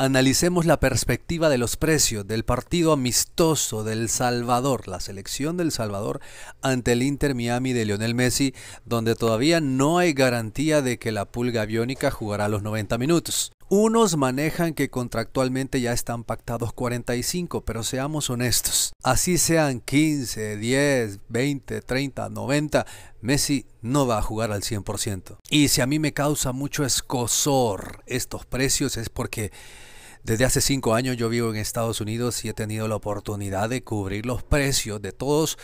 Analicemos la perspectiva de los precios del partido amistoso del Salvador, la selección del Salvador ante el Inter Miami de Lionel Messi, donde todavía no hay garantía de que la pulga aviónica jugará los 90 minutos. Unos manejan que contractualmente ya están pactados 45, pero seamos honestos. Así sean 15, 10, 20, 30, 90, Messi no va a jugar al 100%. Y si a mí me causa mucho escosor estos precios es porque desde hace cinco años yo vivo en Estados Unidos y he tenido la oportunidad de cubrir los precios de todos,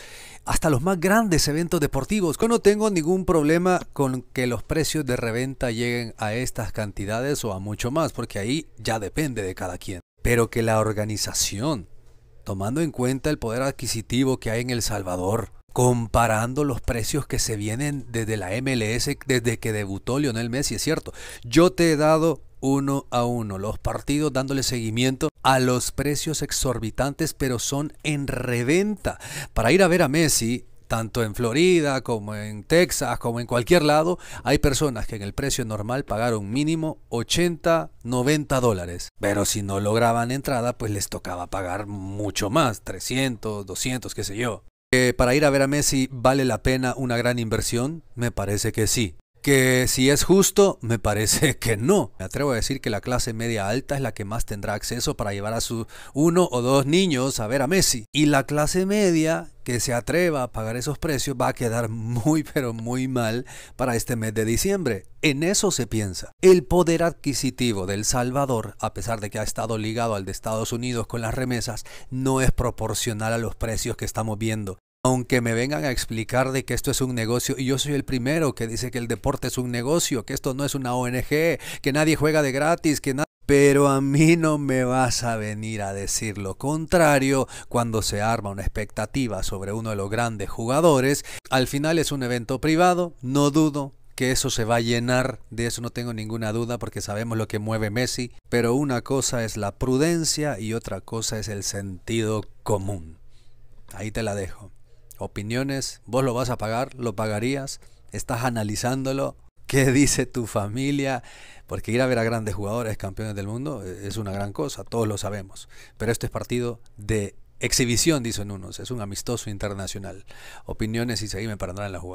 hasta los más grandes eventos deportivos. Yo no tengo ningún problema con que los precios de reventa lleguen a estas cantidades o a mucho más, porque ahí ya depende de cada quien. Pero que la organización, tomando en cuenta el poder adquisitivo que hay en El Salvador, comparando los precios que se vienen desde la MLS desde que debutó Lionel Messi, es cierto. Yo te he dado uno a uno, los partidos dándole seguimiento a los precios exorbitantes, pero son en reventa. Para ir a ver a Messi, tanto en Florida como en Texas, como en cualquier lado, hay personas que en el precio normal pagaron mínimo 80, 90 dólares. Pero si no lograban entrada, pues les tocaba pagar mucho más, 300, 200, qué sé yo. Eh, para ir a ver a Messi vale la pena una gran inversión? Me parece que sí que si es justo, me parece que no. Me atrevo a decir que la clase media alta es la que más tendrá acceso para llevar a sus uno o dos niños a ver a Messi. Y la clase media que se atreva a pagar esos precios va a quedar muy pero muy mal para este mes de diciembre. En eso se piensa. El poder adquisitivo del Salvador, a pesar de que ha estado ligado al de Estados Unidos con las remesas, no es proporcional a los precios que estamos viendo. Aunque me vengan a explicar de que esto es un negocio, y yo soy el primero que dice que el deporte es un negocio, que esto no es una ONG, que nadie juega de gratis, que nada. Pero a mí no me vas a venir a decir lo contrario cuando se arma una expectativa sobre uno de los grandes jugadores. Al final es un evento privado, no dudo que eso se va a llenar, de eso no tengo ninguna duda porque sabemos lo que mueve Messi, pero una cosa es la prudencia y otra cosa es el sentido común. Ahí te la dejo opiniones, vos lo vas a pagar, lo pagarías, estás analizándolo, qué dice tu familia, porque ir a ver a grandes jugadores, campeones del mundo, eh, es una gran cosa, todos lo sabemos, pero este es partido de exhibición, dicen unos, es un amistoso internacional. Opiniones y seguime para entrar en la jugada.